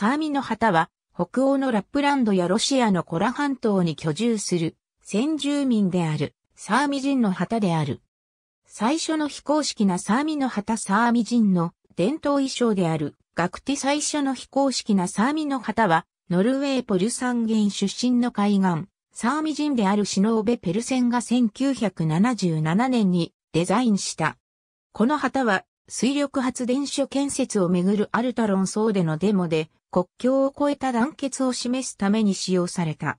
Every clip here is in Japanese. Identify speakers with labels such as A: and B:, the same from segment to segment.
A: サーミの旗は、北欧のラップランドやロシアのコラ半島に居住する先住民であるサーミ人の旗である。最初の非公式なサーミの旗サーミ人の伝統衣装である学手最初の非公式なサーミの旗はノルウェーポルサンゲン出身の海岸サーミ人であるシノーベ・ペルセンが1977年にデザインした。この旗は水力発電所建設をめぐるアルタ論争でのデモで国境を越えた団結を示すために使用された。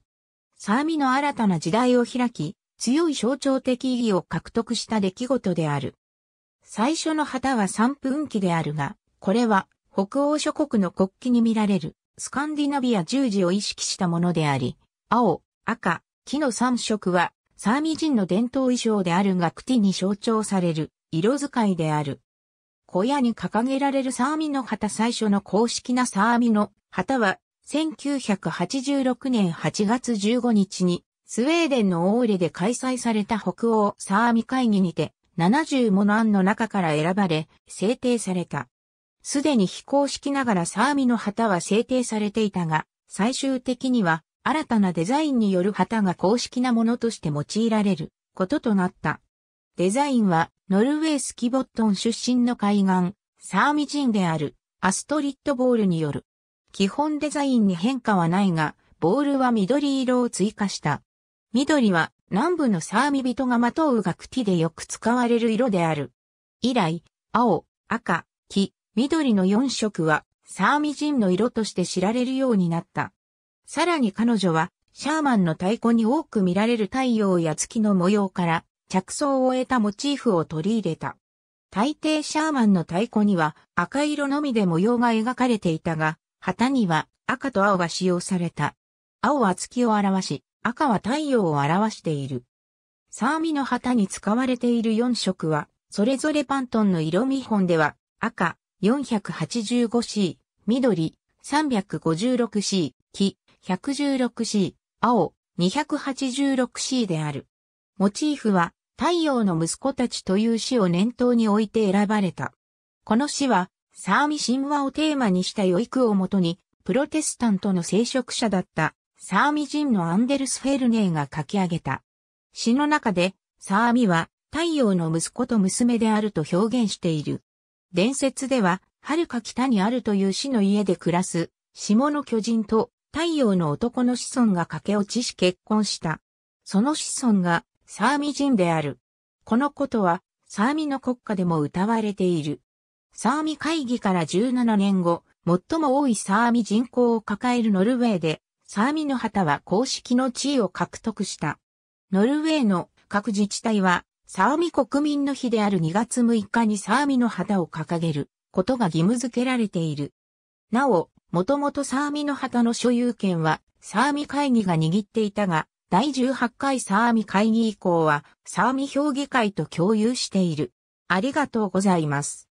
A: サーミの新たな時代を開き、強い象徴的意義を獲得した出来事である。最初の旗は3分機であるが、これは北欧諸国の国旗に見られるスカンディナビア十字を意識したものであり、青、赤、木の3色はサーミ人の伝統衣装であるがクティに象徴される色使いである。小屋に掲げられるサーミの旗最初の公式なサーミの旗は、1986年8月15日に、スウェーデンのオーレで開催された北欧サーミ会議にて、70もの案の中から選ばれ、制定された。すでに非公式ながらサーミの旗は制定されていたが、最終的には新たなデザインによる旗が公式なものとして用いられることとなった。デザインは、ノルウェースキボットン出身の海岸、サーミ人である、アストリッド・ボールによる。基本デザインに変化はないが、ボールは緑色を追加した。緑は、南部のサーミ人がまとう楽器でよく使われる色である。以来、青、赤、黄、緑の4色は、サーミ人の色として知られるようになった。さらに彼女は、シャーマンの太鼓に多く見られる太陽や月の模様から、着想を得たモチーフを取り入れた。大抵シャーマンの太鼓には赤色のみで模様が描かれていたが、旗には赤と青が使用された。青は月を表し、赤は太陽を表している。サーミの旗に使われている4色は、それぞれパントンの色見本では、赤 485C、緑 356C、黄 116C、青 286C である。モチーフは太陽の息子たちという詩を念頭に置いて選ばれた。この詩は、サーミ神話をテーマにした余育をもとに、プロテスタントの聖職者だったサーミ人のアンデルス・フェルネーが書き上げた。詩の中で、サーミは太陽の息子と娘であると表現している。伝説では、遥か北にあるという死の家で暮らす、下の巨人と太陽の男の子孫が駆け落ちし結婚した。その子孫がサーミ人である。このことは、サーミの国家でも歌われている。サーミ会議から17年後、最も多いサーミ人口を抱えるノルウェーで、サーミの旗は公式の地位を獲得した。ノルウェーの各自治体は、サーミ国民の日である2月6日にサーミの旗を掲げることが義務付けられている。なお、もともとサーミの旗の所有権はサーミ会議が握っていたが、第18回サーミ会議以降は、サーミ評議会と共有している。ありがとうございます。